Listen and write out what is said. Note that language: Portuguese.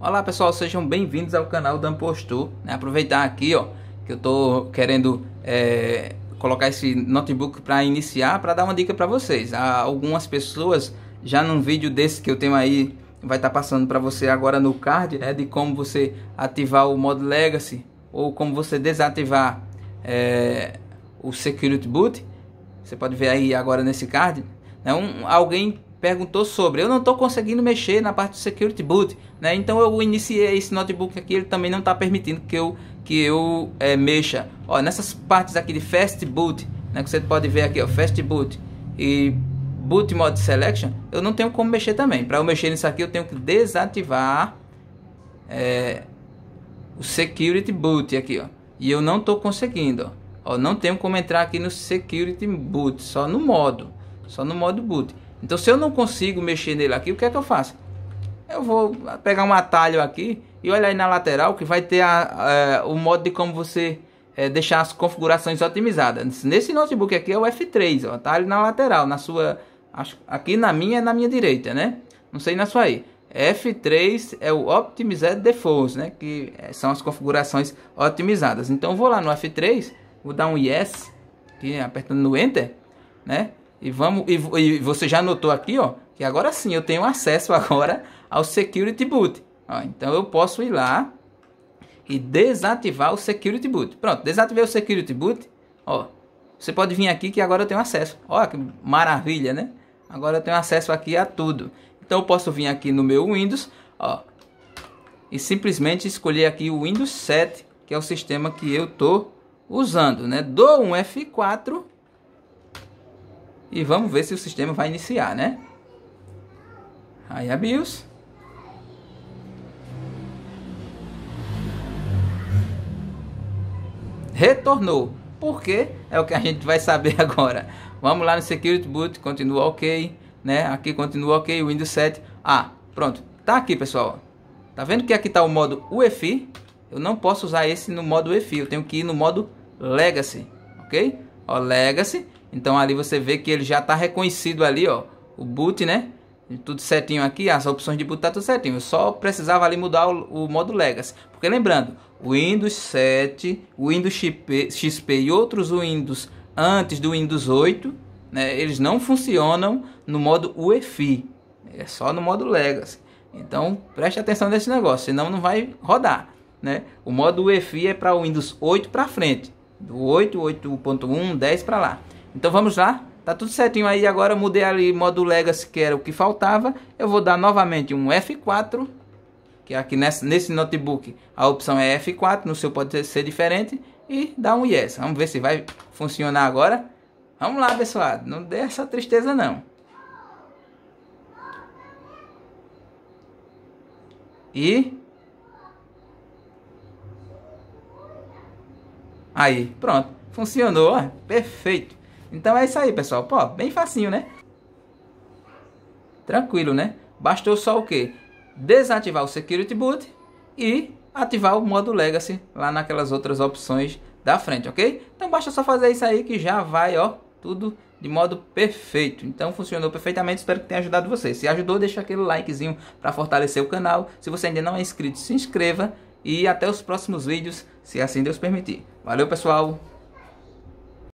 Olá pessoal, sejam bem-vindos ao canal da Postur. Né? Aproveitar aqui, ó, que eu tô querendo é, colocar esse notebook para iniciar, para dar uma dica para vocês. Há algumas pessoas já num vídeo desse que eu tenho aí vai estar tá passando para você agora no card, né, de como você ativar o modo Legacy ou como você desativar é, o Security Boot. Você pode ver aí agora nesse card. Né? Um, alguém perguntou sobre. Eu não estou conseguindo mexer na parte do Security Boot, né? Então eu iniciei esse notebook aqui, ele também não está permitindo que eu que eu é, mexa. Ó, nessas partes aqui de Fast Boot, né? Que você pode ver aqui, ó, Fast Boot e Boot Mode Selection, eu não tenho como mexer também. Para eu mexer nisso aqui, eu tenho que desativar é, o Security Boot aqui, ó. E eu não estou conseguindo, ó. ó. Não tenho como entrar aqui no Security Boot, só no modo, só no modo Boot. Então, se eu não consigo mexer nele aqui, o que é que eu faço? Eu vou pegar um atalho aqui e olhar aí na lateral que vai ter a, a, eh, o modo de como você é, deixar as configurações otimizadas. Nesse notebook aqui é o F3, o atalho na lateral, na sua... Acho, aqui na minha é na minha direita, né? Não sei na sua aí. F3 é o Optimized Defaults, né? Que eh, são as configurações otimizadas. Então, vou lá no F3, vou dar um Yes, aqui, apertando no Enter, né? E vamos e, e, você já notou aqui, ó, que agora sim eu tenho acesso agora ao Security Boot. Ó, então eu posso ir lá e desativar o Security Boot. Pronto, desativei o Security Boot. Ó, você pode vir aqui que agora eu tenho acesso. Ó, que maravilha, né? Agora eu tenho acesso aqui a tudo. Então eu posso vir aqui no meu Windows, ó, e simplesmente escolher aqui o Windows 7, que é o sistema que eu tô usando, né? Dou um F4 e vamos ver se o sistema vai iniciar, né? Aí a BIOS. Retornou. Por quê? É o que a gente vai saber agora. Vamos lá no Security Boot, continua ok, né? Aqui continua ok, Windows 7. Ah, pronto. Tá aqui, pessoal. Tá vendo que aqui tá o modo UEFI? Eu não posso usar esse no modo UEFI, eu tenho que ir no modo Legacy, ok? Ó, Legacy. Então ali você vê que ele já está reconhecido ali, ó, o boot, né? Tudo certinho aqui, as opções de boot tá tudo certinho. Eu só precisava ali mudar o, o modo Legacy. Porque lembrando, Windows 7, Windows XP, e outros Windows antes do Windows 8, né, eles não funcionam no modo UEFI. É só no modo Legacy. Então preste atenção nesse negócio, senão não vai rodar. Né? O modo UEFI é para o Windows 8 para frente. Do 8, 8.1, 10 para lá. Então vamos lá, tá tudo certinho aí. Agora eu mudei ali modo Legacy, que era o que faltava. Eu vou dar novamente um F4, que aqui nesse notebook a opção é F4, no seu pode ser diferente. E dá um yes. Vamos ver se vai funcionar agora. Vamos lá, pessoal. Não dê essa tristeza, não. E... Aí, pronto. Funcionou, ó. Perfeito. Então é isso aí, pessoal. Pô, bem facinho, né? Tranquilo, né? Bastou só o quê? Desativar o Security Boot e ativar o modo Legacy lá naquelas outras opções da frente, ok? Então basta só fazer isso aí que já vai, ó, tudo de modo perfeito. Então funcionou perfeitamente, espero que tenha ajudado você. Se ajudou, deixa aquele likezinho para fortalecer o canal. Se você ainda não é inscrito, se inscreva e até os próximos vídeos, se assim Deus permitir. Valeu, pessoal!